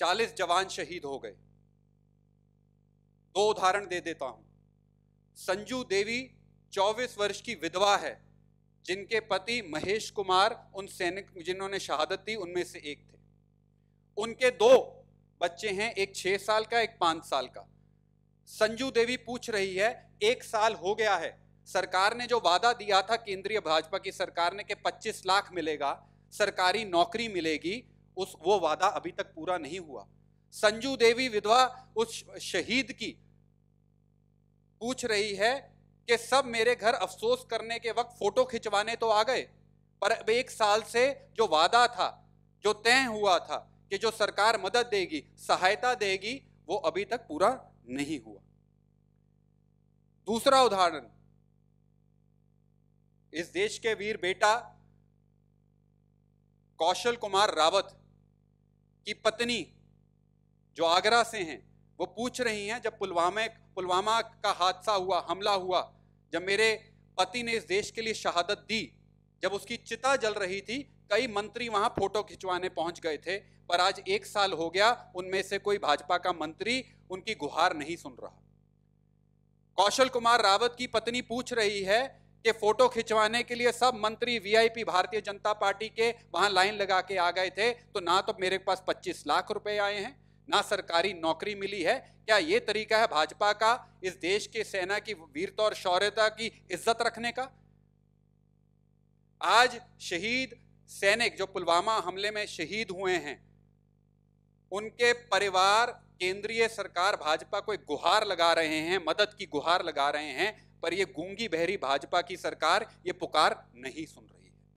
चालीस जवान शहीद हो गए दो उदाहरण दे देता हूं संजू देवी चौबीस वर्ष की विधवा है जिनके पति महेश कुमार उन सैनिक जिन्होंने शहादत दी उनमें से एक थे उनके दो बच्चे हैं एक छह साल का एक पांच साल का संजू देवी पूछ रही है एक साल हो गया है सरकार ने जो वादा दिया था केंद्रीय भाजपा की सरकार ने कि 25 लाख मिलेगा सरकारी नौकरी मिलेगी उस वो वादा अभी तक पूरा नहीं हुआ संजू देवी विधवा उस शहीद की पूछ रही है कि सब मेरे घर अफसोस करने के वक्त फोटो खिंचवाने तो आ गए पर अब एक साल से जो वादा था जो तय हुआ था कि जो सरकार मदद देगी सहायता देगी वो अभी तक पूरा नहीं हुआ दूसरा उदाहरण इस देश के वीर बेटा कौशल कुमार रावत की पत्नी जो आगरा से हैं वो पूछ रही हैं जब पुलवामे पुलवामा का हादसा हुआ हमला हुआ जब मेरे पति ने इस देश के लिए शहादत दी जब उसकी चिता जल रही थी कई मंत्री वहां फोटो खिंचवाने पहुंच गए थे पर आज एक साल हो गया उनमें से कोई भाजपा का मंत्री उनकी गुहार नहीं सुन रहा कौशल कुमार रावत की पत्नी पूछ रही है के फोटो खिंचवाने के लिए सब मंत्री वीआईपी भारतीय जनता पार्टी के वहां लाइन लगा के आ गए थे तो ना तो मेरे पास 25 लाख रुपए आए हैं ना सरकारी नौकरी मिली है क्या ये तरीका है भाजपा का इस देश के सेना की वीरता और शौर्यता की इज्जत रखने का आज शहीद सैनिक जो पुलवामा हमले में शहीद हुए हैं उनके परिवार केंद्रीय सरकार भाजपा को एक गुहार लगा रहे हैं मदद की गुहार लगा रहे हैं पर ये गूंगी बहरी भाजपा की सरकार ये पुकार नहीं सुन रही